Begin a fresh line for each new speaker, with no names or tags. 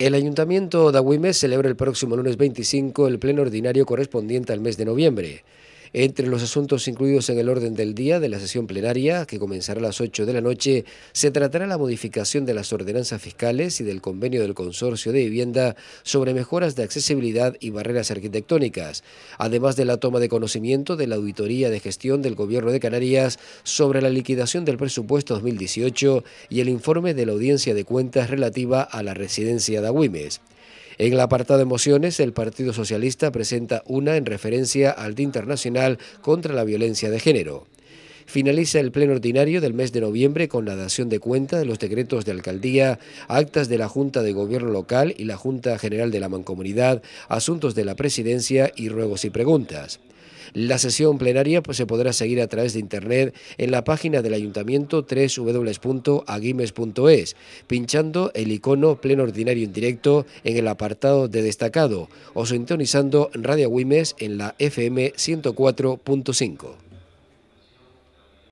El Ayuntamiento de Agüimes celebra el próximo lunes 25 el pleno ordinario correspondiente al mes de noviembre. Entre los asuntos incluidos en el orden del día de la sesión plenaria, que comenzará a las 8 de la noche, se tratará la modificación de las ordenanzas fiscales y del convenio del Consorcio de Vivienda sobre mejoras de accesibilidad y barreras arquitectónicas, además de la toma de conocimiento de la auditoría de gestión del Gobierno de Canarias sobre la liquidación del presupuesto 2018 y el informe de la audiencia de cuentas relativa a la residencia de Agüimes. En el apartado de mociones, el Partido Socialista presenta una en referencia al Día Internacional contra la Violencia de Género. Finaliza el pleno ordinario del mes de noviembre con la dación de cuenta de los decretos de alcaldía, actas de la Junta de Gobierno Local y la Junta General de la Mancomunidad, asuntos de la Presidencia y ruegos y preguntas. La sesión plenaria pues, se podrá seguir a través de internet en la página del ayuntamiento www.aguimes.es, pinchando el icono pleno ordinario Indirecto en el apartado de destacado o sintonizando Radio Guimes en la FM 104.5.